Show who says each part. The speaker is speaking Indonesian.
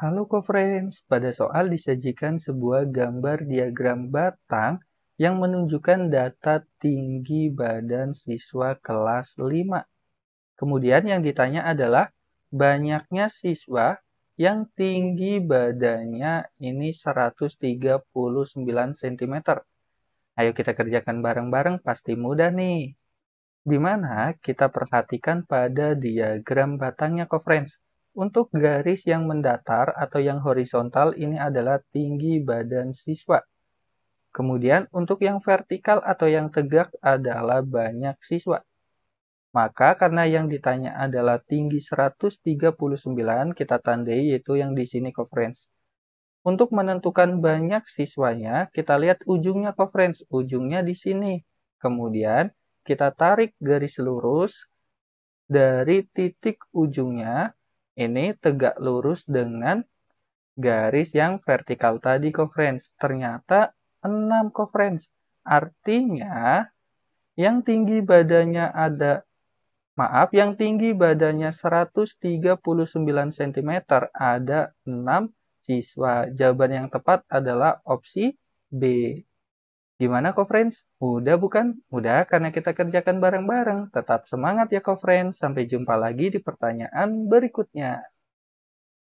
Speaker 1: Halo co-friends, pada soal disajikan sebuah gambar diagram batang yang menunjukkan data tinggi badan siswa kelas 5. Kemudian yang ditanya adalah banyaknya siswa yang tinggi badannya ini 139 cm. Ayo kita kerjakan bareng-bareng, pasti mudah nih. Di mana kita perhatikan pada diagram batangnya, co-friends. Untuk garis yang mendatar atau yang horizontal ini adalah tinggi badan siswa. Kemudian untuk yang vertikal atau yang tegak adalah banyak siswa. Maka karena yang ditanya adalah tinggi 139, kita tandai yaitu yang di sini conference. Untuk menentukan banyak siswanya, kita lihat ujungnya conference, ujungnya di sini. Kemudian kita tarik garis lurus dari titik ujungnya ini tegak lurus dengan garis yang vertikal tadi coverage. Ternyata 6 coverage. Artinya yang tinggi badannya ada maaf yang tinggi badannya 139 cm ada 6 siswa. Jawaban yang tepat adalah opsi B. Gimana kok friends? Mudah bukan? Mudah karena kita kerjakan bareng-bareng. Tetap semangat ya kok friends. Sampai jumpa lagi di pertanyaan berikutnya.